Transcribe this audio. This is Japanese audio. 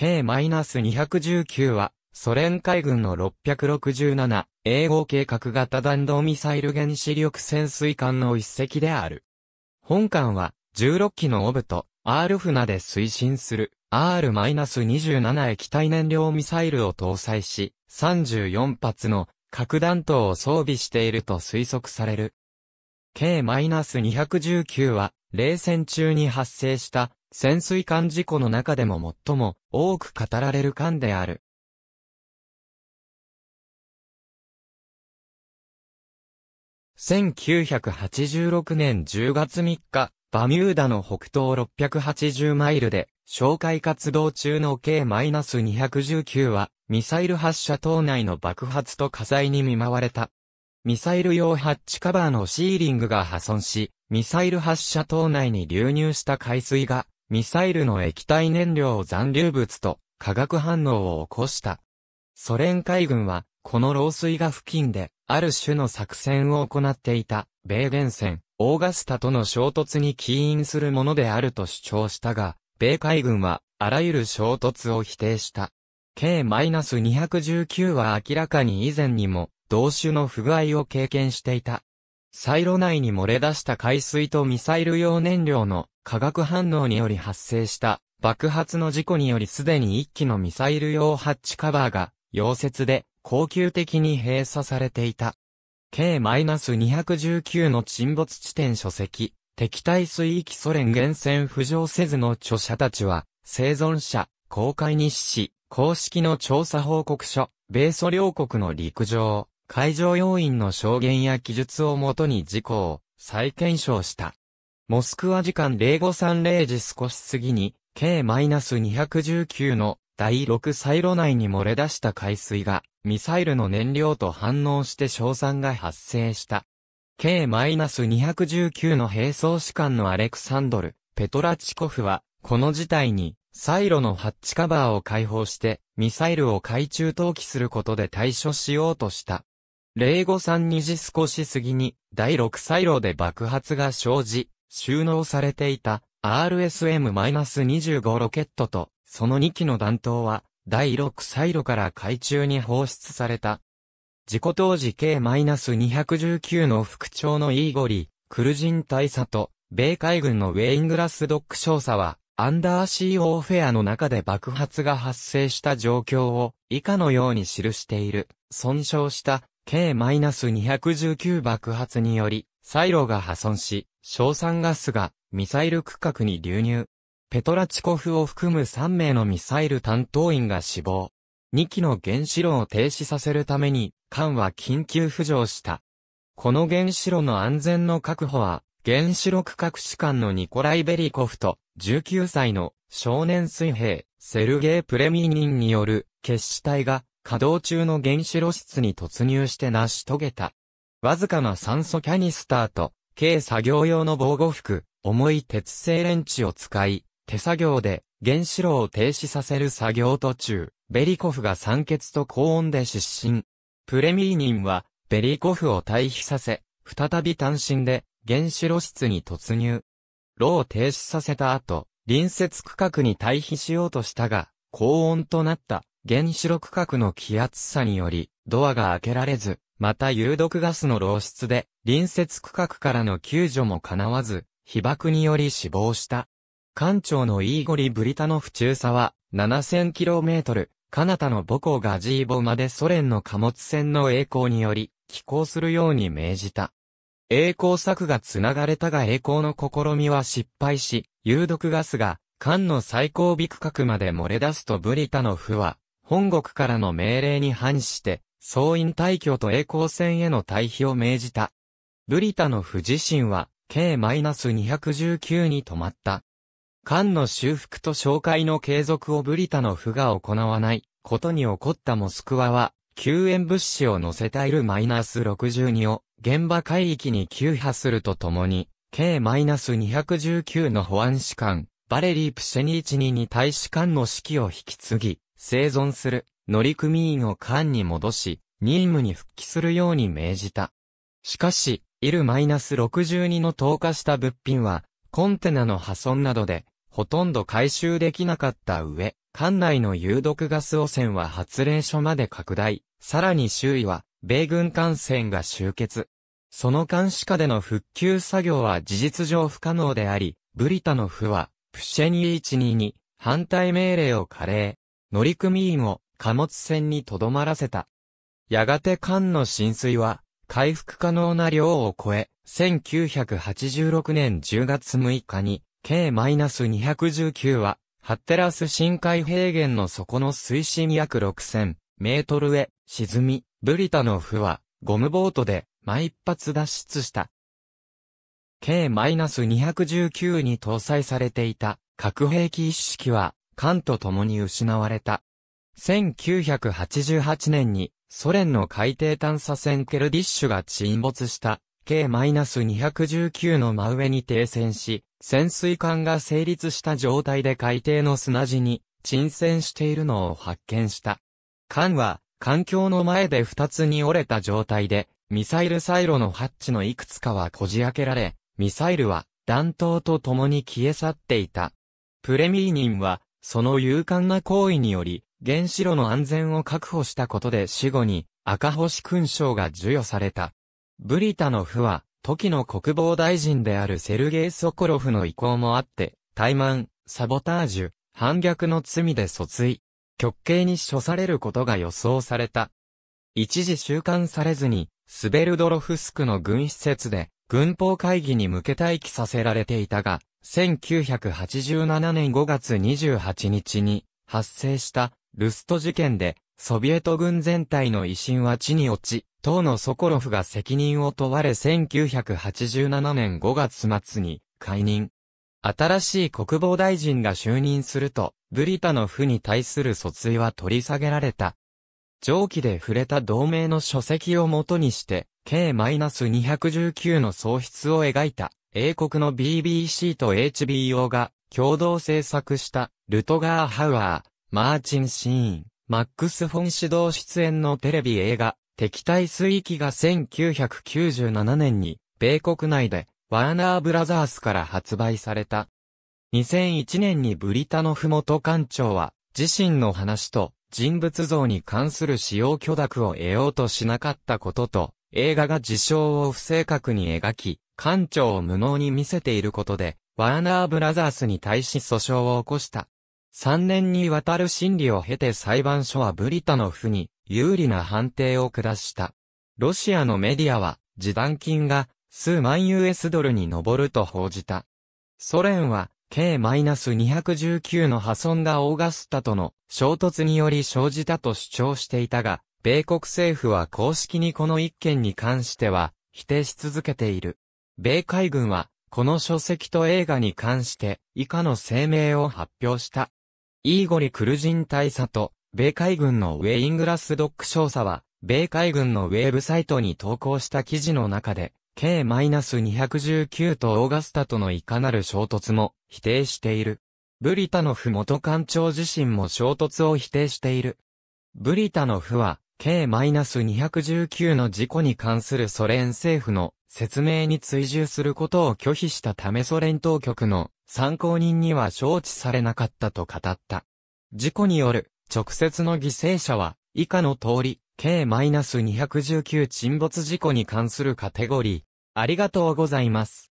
K-219 は、ソ連海軍の667、英語計画型弾道ミサイル原子力潜水艦の一隻である。本艦は、16機のオブと、R 船で推進する R-27 液体燃料ミサイルを搭載し、34発の核弾頭を装備していると推測される。K-219 は、冷戦中に発生した潜水艦事故の中でも最も多く語られる艦である。1986年10月3日、バミューダの北東680マイルで、哨戒活動中の K-219 は、ミサイル発射島内の爆発と火災に見舞われた。ミサイル用ハッチカバーのシーリングが破損し、ミサイル発射島内に流入した海水がミサイルの液体燃料を残留物と化学反応を起こした。ソ連海軍は、この漏水が付近で、ある種の作戦を行っていた、米原戦、オーガスタとの衝突に起因するものであると主張したが、米海軍は、あらゆる衝突を否定した。K-219 は明らかに以前にも、同種の不具合を経験していた。サイロ内に漏れ出した海水とミサイル用燃料の化学反応により発生した爆発の事故によりすでに1機のミサイル用ハッチカバーが溶接で恒久的に閉鎖されていた。K-219 の沈没地点書籍、敵対水域ソ連厳選浮上せずの著者たちは、生存者、公開日誌、公式の調査報告書、米ソ両国の陸上、海上要員の証言や記述をもとに事故を再検証した。モスクワ時間0530時少し過ぎに、K-219 の第6サイロ内に漏れ出した海水が、ミサイルの燃料と反応して硝酸が発生した。K-219 の兵装士官のアレクサンドル、ペトラチコフは、この事態に、サイロのハッチカバーを解放して、ミサイルを海中投棄することで対処しようとした。0532時少し過ぎに、第6サイロで爆発が生じ、収納されていた RSM-25 ロケットと、その2機の弾頭は、第6サイロから海中に放出された。事故当時計 -219 の副長のイーゴリ、クルジン大佐と、米海軍のウェイングラスドック少佐は、アンダーシーオーフェアの中で爆発が発生した状況を以下のように記している。損傷した K-219 爆発によりサイロが破損し、硝酸ガスがミサイル区画に流入。ペトラチコフを含む3名のミサイル担当員が死亡。2機の原子炉を停止させるために、艦は緊急浮上した。この原子炉の安全の確保は、原子炉区画士官のニコライ・ベリコフと、19歳の少年水兵、セルゲイ・プレミーニンによる、決死隊が、稼働中の原子炉室に突入して成し遂げた。わずかな酸素キャニスターと、軽作業用の防護服、重い鉄製レンチを使い、手作業で原子炉を停止させる作業途中、ベリコフが酸欠と高温で失神。プレミーニンは、ベリコフを退避させ、再び単身で原子炉室に突入。炉を停止させた後、隣接区画に退避しようとしたが、高温となった原子炉区画の気圧差により、ドアが開けられず、また有毒ガスの漏出で、隣接区画からの救助も叶わず、被爆により死亡した。艦長のイーゴリ・ブリタノフ中佐は、7000km、ナタの母港ガジーボまでソ連の貨物船の栄光により、寄港するように命じた。栄光策が繋がれたが栄光の試みは失敗し、有毒ガスが、艦の最後尾区画まで漏れ出すとブリタノフは、本国からの命令に反して、総員退去と栄光戦への退避を命じた。ブリタノフ自身は、K-219 に止まった。艦の修復と紹介の継続をブリタノフが行わないことに起こったモスクワは、救援物資を乗せたいる -62 を現場海域に急破するとともに、K-219 の保安士官、バレリー・プシェニーチニに大使館の指揮を引き継ぎ、生存する乗組員を艦に戻し、任務に復帰するように命じた。しかし、イル -62 の投下した物品は、コンテナの破損などで、ほとんど回収できなかった上、艦内の有毒ガス汚染は発令所まで拡大、さらに周囲は、米軍艦船が集結。その監視下での復旧作業は事実上不可能であり、ブリタノフは、プシェニー122反対命令を加齢。乗組員を貨物船にとどまらせた。やがて艦の浸水は、回復可能な量を超え、1986年10月6日に、K-219 は、ハッテラス深海平原の底の水深約6000メートルへ沈み、ブリタの負は、ゴムボートで、毎発脱出した。K-219 に搭載されていた核兵器一式は、艦と共に失われた。1988年にソ連の海底探査船ケルディッシュが沈没した K-219 の真上に停船し、潜水艦が成立した状態で海底の砂地に沈船しているのを発見した。艦は環境の前で2つに折れた状態で、ミサイルサイロのハッチのいくつかはこじ開けられ、ミサイルは弾頭と共に消え去っていた。プレミーニンは、その勇敢な行為により、原子炉の安全を確保したことで死後に赤星勲章が授与された。ブリタノフは、時の国防大臣であるセルゲイ・ソコロフの意向もあって、怠慢、サボタージュ、反逆の罪で訴追、極刑に処されることが予想された。一時収監されずに、スベルドロフスクの軍施設で、軍法会議に向け待機させられていたが、1987年5月28日に発生したルスト事件で、ソビエト軍全体の威信は地に落ち、党のソコロフが責任を問われ1987年5月末に解任。新しい国防大臣が就任すると、ブリタの負に対する訴追は取り下げられた。上記で触れた同盟の書籍をもとにして、計 -219 の喪失を描いた、英国の BBC と HBO が共同制作した、ルトガー・ハウアー、マーチン・シーン、マックス・フォン指導出演のテレビ映画、敵対水域が1997年に、米国内で、ワーナー・ブラザースから発売された。2001年にブリタノフ元艦長は、自身の話と人物像に関する使用許諾を得ようとしなかったことと、映画が事象を不正確に描き、艦長を無能に見せていることで、ワーナーブラザースに対し訴訟を起こした。3年にわたる審理を経て裁判所はブリタノフに有利な判定を下した。ロシアのメディアは、示談金が数万 US ドルに上ると報じた。ソ連は、K-219 の破損がオーガスタとの衝突により生じたと主張していたが、米国政府は公式にこの一件に関しては否定し続けている。米海軍はこの書籍と映画に関して以下の声明を発表した。イーゴリ・クルジン大佐と、米海軍のウェイングラス・ドック少佐は、米海軍のウェブサイトに投稿した記事の中で、K-219 とオーガスタとのいかなる衝突も否定している。ブリタノフ元艦長自身も衝突を否定している。ブリタノフは、K-219 の事故に関するソ連政府の説明に追従することを拒否したためソ連当局の参考人には承知されなかったと語った。事故による直接の犠牲者は以下の通り、計 -219 沈没事故に関するカテゴリー。ありがとうございます。